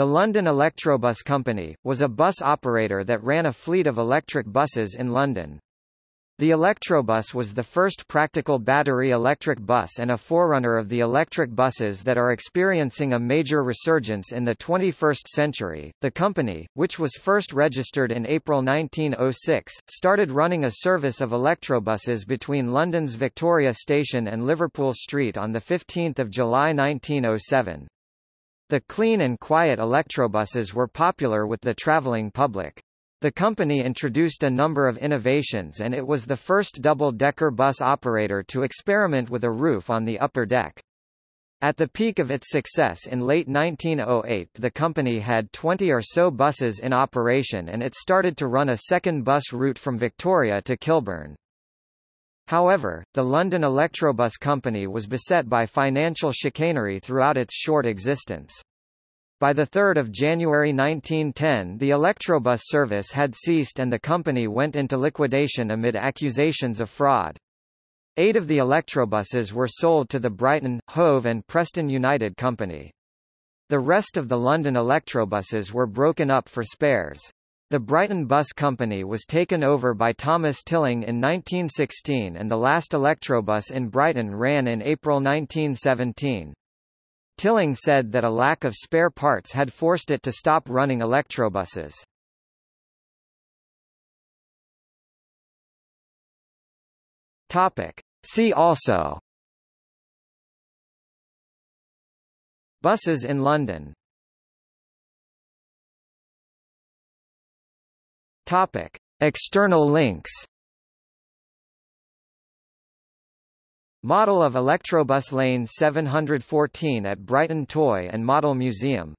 The London Electrobus Company, was a bus operator that ran a fleet of electric buses in London. The Electrobus was the first practical battery electric bus and a forerunner of the electric buses that are experiencing a major resurgence in the 21st century. The company, which was first registered in April 1906, started running a service of electrobuses between London's Victoria Station and Liverpool Street on the 15th of July 1907. The clean and quiet electrobuses were popular with the traveling public. The company introduced a number of innovations and it was the first double-decker bus operator to experiment with a roof on the upper deck. At the peak of its success in late 1908 the company had 20 or so buses in operation and it started to run a second bus route from Victoria to Kilburn. However, the London Electrobus Company was beset by financial chicanery throughout its short existence. By 3 January 1910 the Electrobus service had ceased and the company went into liquidation amid accusations of fraud. Eight of the Electrobuses were sold to the Brighton, Hove and Preston United Company. The rest of the London Electrobuses were broken up for spares. The Brighton Bus Company was taken over by Thomas Tilling in 1916 and the last Electrobus in Brighton ran in April 1917. Tilling said that a lack of spare parts had forced it to stop running electrobuses. Topic. See also Buses in London Topic. External links Model of Electrobus Lane 714 at Brighton Toy and Model Museum